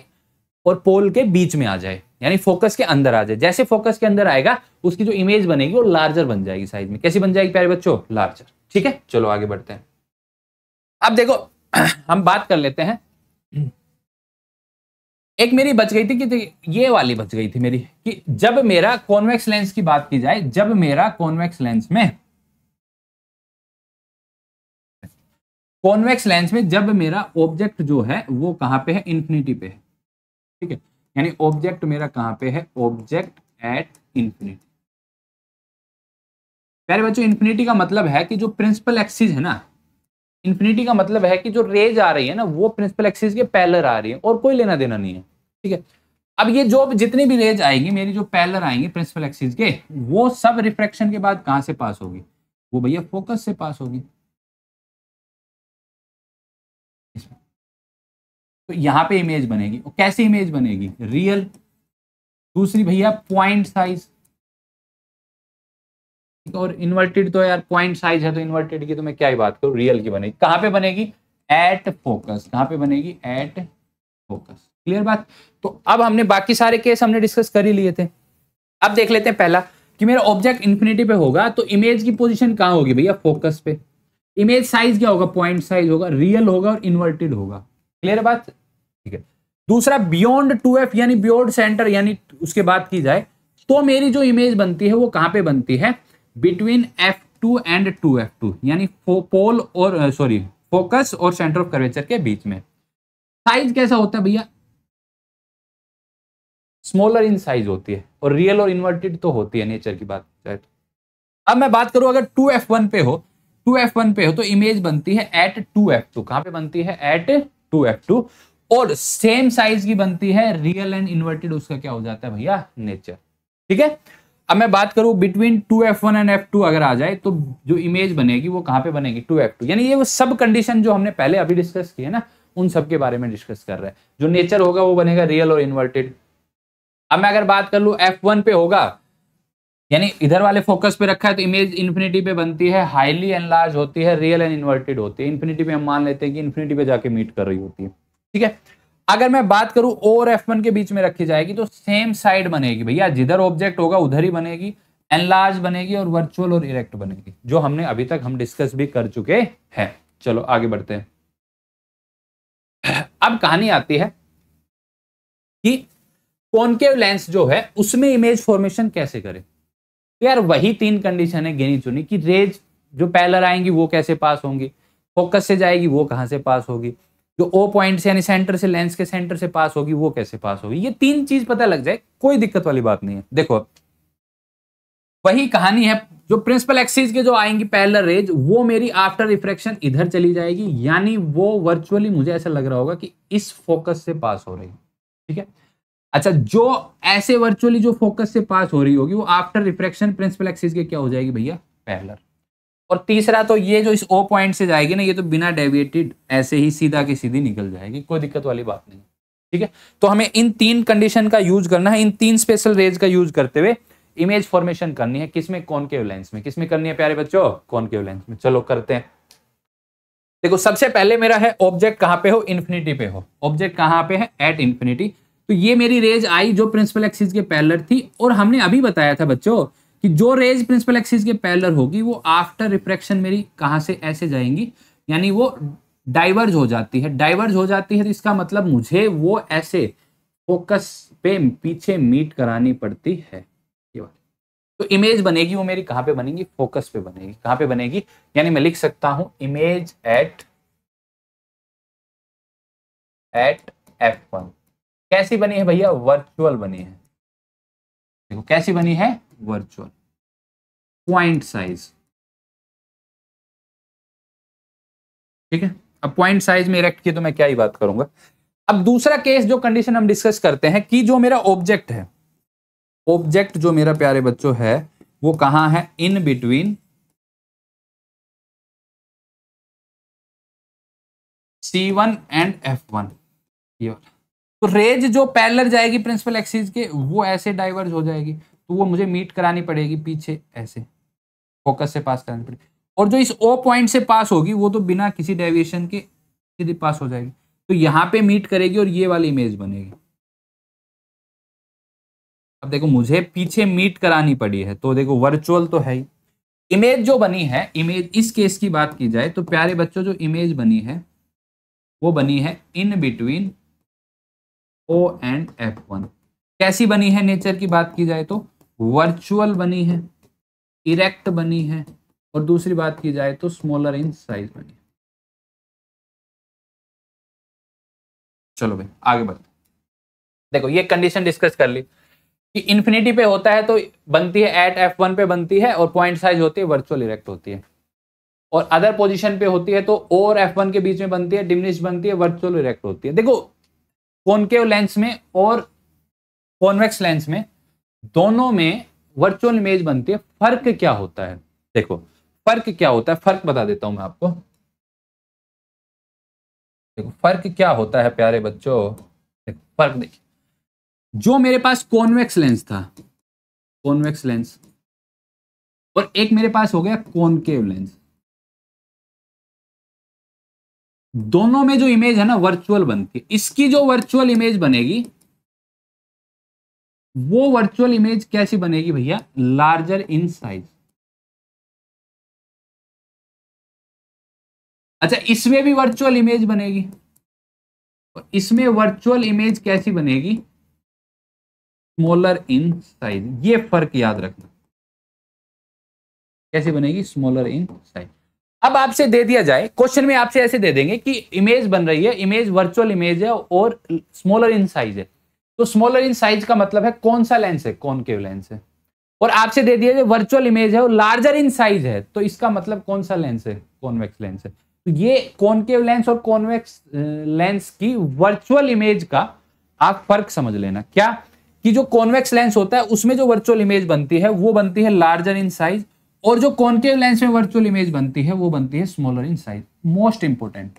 और पोल के बीच में आ जाए यानी फोकस के अंदर आ जाए जैसे फोकस के अंदर आएगा उसकी जो इमेज बनेगी वो लार्जर बन जाएगी साइज में कैसी बन जाएगी प्यारे बच्चों लार्जर ठीक है चलो आगे बढ़ते हैं अब देखो हम बात कर लेते हैं एक मेरी बच गई थी कि ये वाली बच गई थी मेरी कि जब मेरा कॉन्वेक्स लेंस की बात की जाए जब मेरा कॉन्वेक्स लेंस में कॉन्वेक्स लेंस में जब मेरा ऑब्जेक्ट जो है वो कहां पे है इंफिनिटी पे है ठीक है यानी ऑब्जेक्ट मेरा कहां पे है ऑब्जेक्ट एट इंफिनिटी प्यारे बच्चों इंफिनिटी का मतलब है कि जो प्रिंसिपल एक्सिस है ना इन्फिनिटी का मतलब है कि जो रेज आ रही है ना वो प्रिंसिपल एक्सिस के पैलर आ रही है और कोई लेना देना नहीं है ठीक है अब ये जो जितनी भी रेज आएगी मेरी जो पैलर आएंगी प्रिंसिपल एक्सिस के वो सब रिफ्रैक्शन के बाद कहाँ से पास होगी वो भैया फोकस से पास होगी तो यहाँ पे इमेज बनेगी और कैसी इमेज बनेगी रियल दूसरी भैया पॉइंट साइज और इन्वर्टेड तो यार पॉइंट साइज है तो इन्वर्टेड की तो मैं क्या ही बात करूँ रियल की बनेगी कहाँ पे बनेगी एट फोकस कहाँ पे बनेगी एट फोकस क्लियर बात तो अब हमने बाकी सारे केस हमने डिस्कस कर ही लिए थे अब देख लेते हैं पहला कि मेरा ऑब्जेक्ट इन्फिनिटी पे होगा तो इमेज की पोजिशन कहाँ होगी भैया फोकस पे इमेज साइज क्या होगा पॉइंट साइज होगा रियल होगा और इन्वर्टेड होगा क्लियर बात ठीक है दूसरा बियॉन्ड टू एफ यानी बियॉन्ड सेंटर यानी उसके बाद की जाए तो मेरी जो इमेज बनती है वो कहां पे बनती है between F two and two F two यानी पोल और सॉरी फोकस और सेंटर ऑफ कर्वेचर के बीच में साइज कैसा होता है भैया स्मॉलर इन साइज होती है और रियल और इन्वर्टेड तो होती है नेचर की बात तो अब मैं बात करूं अगर टू एफ वन पे हो टू एफ वन पे हो तो इमेज बनती है एट टू एफ टू कहां पे बनती है एट टू एफ टू और सेम साइज की बनती है रियल एंड इन्वर्टेड उसका क्या हो जाता है भैया नेचर ठीक है अब मैं बात करूं between two F one and F two अगर आ जाए तो जो इमेज बनेगी वो कहां पे बनेगी टू एफ टू यानी ये वो सब कंडीशन जो हमने पहले अभी डिस्कस किए ना उन सब के बारे में डिस्कस कर रहे हैं जो नेचर होगा वो बनेगा रियल और इन्वर्टेड अब मैं अगर बात कर लू एफ वन पे होगा यानी इधर वाले फोकस पे रखा है तो इमेज इन्फिनिटी पे बनती है हाईली एनलार्ज होती है रियल एंड इन्वर्टेड होती है इन्फिनिटी पे हम मान लेते हैं कि इन्फिनिटी पे जाके मीट कर रही होती है ठीक है अगर मैं बात करूं ओ और एफ वन के बीच में रखी जाएगी तो सेम साइड बनेगी भैया जिधर ऑब्जेक्ट होगा उधर ही बनेगी एनलार्ज बनेगी और वर्चुअल और इरेक्ट बनेगी जो हमने अभी तक हम डिस्कस भी कर चुके हैं चलो आगे बढ़ते हैं अब कहानी आती है कि कॉनकेव लेंस जो है उसमें इमेज फॉर्मेशन कैसे करें तो यार वही तीन कंडीशन है गिनी चुनी कि रेज जो पैलर आएंगी वो कैसे पास होंगी फोकस से जाएगी वो कहां से पास होगी जो ओ पॉइंट से यानी सेंटर से लेंस के सेंटर से पास होगी वो कैसे पास होगी ये तीन चीज पता लग जाए कोई दिक्कत वाली बात नहीं है देखो वही कहानी है जो प्रिंसिपल एक्सिस के जो आएंगी पैरल रेज वो मेरी आफ्टर रिफ्रेक्शन इधर चली जाएगी यानी वो वर्चुअली मुझे ऐसा लग रहा होगा कि इस फोकस से पास हो रही ठीक है अच्छा जो ऐसे वर्चुअली जो फोकस से पास हो रही होगी वो आफ्टर रिफ्रेक्शन प्रिंसिपल एक्सिस के क्या हो जाएगी भैया पैरलर और तीसरा तो ये जो इस ओ पॉइंट से जाएगी ना ये तो बिना डेविएटेड ऐसे ही सीधा के सीधी निकल जाएगी कोई दिक्कत वाली बात नहीं ठीक है तो हमें इन तीन कंडीशन का यूज करना है इन तीन स्पेशल रेज का यूज करते हुए इमेज फॉर्मेशन करनी है किसमें कौन के लेंस में किसमें करनी है प्यारे बच्चों कौन के लेंस में चलो करते हैं देखो सबसे पहले मेरा है ऑब्जेक्ट कहाँ पे हो इन्फिनिटी पे हो ऑब्जेक्ट कहाँ पे है एट इन्फिनिटी तो ये मेरी रेज आई जो प्रिंसिपल एक्सिस के पैलर थी और हमने अभी बताया था बच्चों कि जो रेज प्रिंसिपल एक्सिस के पैलर होगी वो आफ्टर रिफ्रैक्शन मेरी कहाँ से ऐसे जाएंगी यानी वो डाइवर्ज हो जाती है डाइवर्ज हो जाती है तो इसका मतलब मुझे वो ऐसे फोकस पे पीछे मीट करानी पड़ती है ये बात तो इमेज बनेगी वो मेरी कहाँ पे बनेगी फोकस पे बनेगी कहाँ पे बनेगी यानी मैं लिख सकता हूं image at at F one कैसी बनी है भैया वर्चुअल बनी है देखो कैसी बनी है वर्चुअल पॉइंट साइज ठीक है अब पॉइंट साइज में इरेक्ट किए तो मैं क्या ही बात करूंगा अब दूसरा केस जो कंडीशन हम डिस्कस करते हैं कि जो मेरा ऑब्जेक्ट है ऑब्जेक्ट जो मेरा प्यारे बच्चों है वो कहां है in between C one and F one तो रेज जो पैलर जाएगी प्रिंसिपल एक्सिस के वो ऐसे डाइवर्ज हो जाएगी तो वो मुझे मीट करानी पड़ेगी पीछे ऐसे फोकस से पास करानी पड़ेगी और जो इस ओ पॉइंट से पास होगी वो तो बिना किसी डेविएशन के सीधे पास हो जाएगी तो यहाँ पे मीट करेगी और ये वाली इमेज बनेगी अब देखो मुझे पीछे मीट करानी पड़ी है तो देखो वर्चुअल तो है ही इमेज जो बनी है इमेज इस केस की बात की जाए तो प्यारे बच्चों जो इमेज बनी है वो बनी है in between O and F one कैसी बनी है नेचर की बात की जाए तो वर्चुअल बनी है इरेक्ट बनी है और दूसरी बात की जाए तो स्मॉलर इन साइज बनी चलो भाई आगे बढ़ते देखो ये कंडीशन डिस्कस कर ली कि इन्फिनिटी पे होता है तो बनती है एट एफ वन पे बनती है और पॉइंट साइज होती है वर्चुअल इरेक्ट होती है और अदर पोजीशन पे होती है तो ओ और एफ वन के बीच में बनती है डिमिनिश बनती है वर्चुअल इरेक्ट होती है देखो कॉनकेव लेंस में और कॉन्वेक्स लेंस में दोनों में वर्चुअल इमेज बनती है फर्क क्या होता है देखो फर्क क्या होता है फर्क बता देता हूं मैं आपको देखो फर्क क्या होता है प्यारे बच्चों देखो फर्क देखिए जो मेरे पास कॉन्वेक्स लेंस था कॉन्वेक्स लेंस और एक मेरे पास हो गया कॉनकेव लेंस दोनों में जो इमेज है ना वर्चुअल बनती है इसकी जो वर्चुअल इमेज बनेगी वो वर्चुअल इमेज कैसी बनेगी भैया लार्जर इन साइज अच्छा इसमें भी वर्चुअल इमेज बनेगी और इसमें वर्चुअल इमेज कैसी बनेगी स्मॉलर इन साइज ये फर्क याद रखना कैसी बनेगी स्मॉलर इन साइज अब आपसे दे दिया जाए क्वेश्चन में आपसे ऐसे दे देंगे कि इमेज बन रही है इमेज वर्चुअल इमेज है और स्मॉलर इन साइज है तो स्मॉलर इन साइज का मतलब है कौन सा लेंस है कौन के लेंस है और आपसे दे दिया वर्चुअल इमेज है और लार्जर इन साइज है तो इसका मतलब कौन सा लेंस है कॉन्वेक्स लेंस है तो ये कॉनकेव लेंस और कॉन्वेक्स लेंस की वर्चुअल इमेज का आप फर्क समझ लेना क्या कि जो कॉन्वेक्स लेंस होता है उसमें जो वर्चुअल इमेज बनती है वो बनती है लार्जर इन साइज और जो कॉन्केव लेंस में वर्चुअल इमेज बनती है वो बनती है smaller in size most important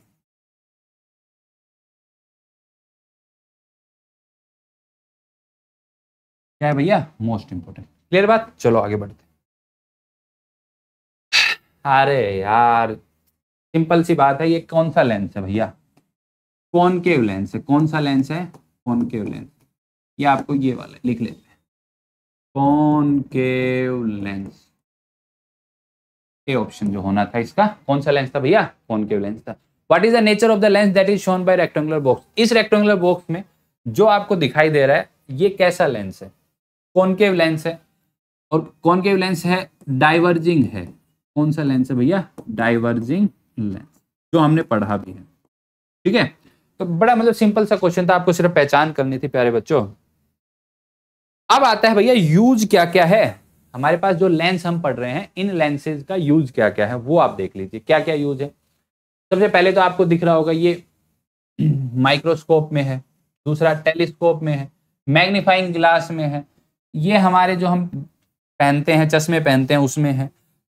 क्या है भैया मोस्ट इंपोर्टेंट क्लियर बात चलो आगे बढ़ते अरे यार सिंपल सी बात है ये कौन सा लेंस है भैया के लेंस है कौन सा लेंस है के लेंस ये आपको ये वाला लिख लेते हैं के लेंस ऑप्शन जो होना था इसका कौन सा लेंस था भैया कौन के लेंस था what is the nature of the lens that is shown by rectangular box इस रेक्टेंगुलर बॉक्स में जो आपको दिखाई दे रहा है ये कैसा लेंस है कॉनकेव लेंस है और कॉनकेव लेंस है डाइवर्जिंग है कौन सा लेंस है भैया डाइवर्जिंग लेंस जो हमने पढ़ा भी है ठीक है तो बड़ा मतलब सिंपल सा क्वेश्चन था आपको सिर्फ पहचान करनी थी प्यारे बच्चों अब आता है भैया यूज क्या क्या है हमारे पास जो लेंस हम पढ़ रहे हैं इन लेंसेज का यूज क्या क्या है वो आप देख लीजिए क्या क्या यूज है सबसे पहले तो आपको दिख रहा होगा ये माइक्रोस्कोप में है दूसरा टेलीस्कोप में है मैग्नीफाइंग ग्लास में है ये हमारे जो हम पहनते हैं चश्मे पहनते हैं उसमें है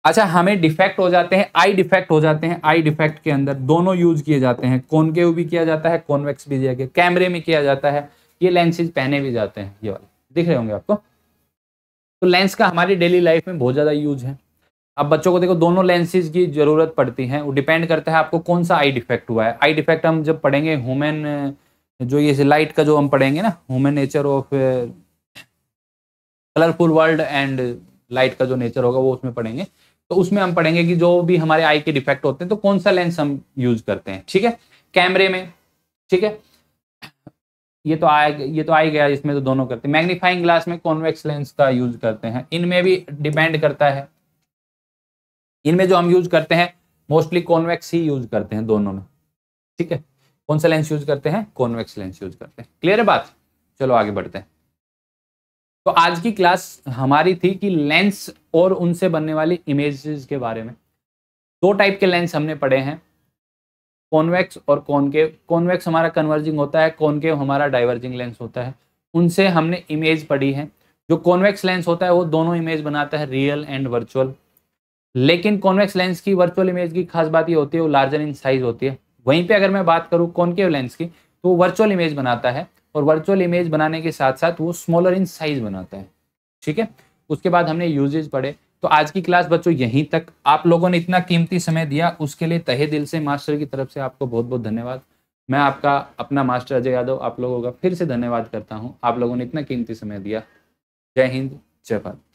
अच्छा हमें डिफेक्ट हो जाते हैं आई डिफेक्ट हो जाते हैं आई डिफेक्ट के अंदर दोनों यूज किए जाते हैं कॉनकेव भी किया जाता है कॉन्वेक्स भी किया कैमरे में किया जाता है ये लेंसेज पहने भी जाते हैं ये वाले दिख रहे होंगे आपको तो लेंस का हमारी डेली लाइफ में बहुत ज़्यादा यूज है अब बच्चों को देखो दोनों लेंसेज की ज़रूरत पड़ती है वो डिपेंड करता है आपको कौन सा आई डिफेक्ट हुआ है आई डिफेक्ट हम जब पढ़ेंगे ह्यूमन जो ये लाइट का जो हम पढ़ेंगे ना human nature of colourful world and light का जो नेचर होगा वो उसमें पढ़ेंगे तो उसमें हम पढ़ेंगे कि जो भी हमारे आई के डिफेक्ट होते हैं तो कौन सा लेंस हम यूज करते हैं ठीक है कैमरे में ठीक है ये तो आ ये तो आ गया इसमें तो दोनों करते हैं मैग्नीफाइंग ग्लास में कॉन्वेक्स लेंस का यूज करते हैं इनमें भी डिपेंड करता है इनमें जो हम यूज करते हैं मोस्टली कॉन्वेक्स ही यूज करते हैं दोनों में ठीक है कौन सा लेंस यूज करते हैं कॉन्वेक्स लेंस यूज करते हैं क्लियर है बात चलो आगे बढ़ते हैं तो आज की क्लास हमारी थी कि लेंस और उनसे बनने वाली इमेजेस के बारे में दो टाइप के लेंस हमने पढ़े हैं कॉन्वेक्स और के कॉन्वेक्स हमारा कन्वर्जिंग होता है के हमारा डाइवर्जिंग लेंस होता है उनसे हमने इमेज पढ़ी है जो कॉन्वेक्स लेंस होता है वो दोनों इमेज बनाता है रियल एंड वर्चुअल लेकिन कॉन्वेक्स लेंस की वर्चुअल इमेज की खास बात ये होती है वो लार्जर इन साइज होती है वहीं पे अगर मैं बात करूँ कॉनकेव लेंस की तो वर्चुअल इमेज बनाता है और वर्चुअल इमेज बनाने के साथ साथ वो स्मॉलर इन साइज बनाता है ठीक है उसके बाद हमने यूजेज पढ़े तो आज की क्लास बच्चों यहीं तक आप लोगों ने इतना कीमती समय दिया उसके लिए तहे दिल से मास्टर की तरफ से आपको बहुत बहुत धन्यवाद मैं आपका अपना मास्टर अजय यादव आप लोगों का फिर से धन्यवाद करता हूँ आप लोगों ने इतना कीमती समय दिया जय हिंद जय भारत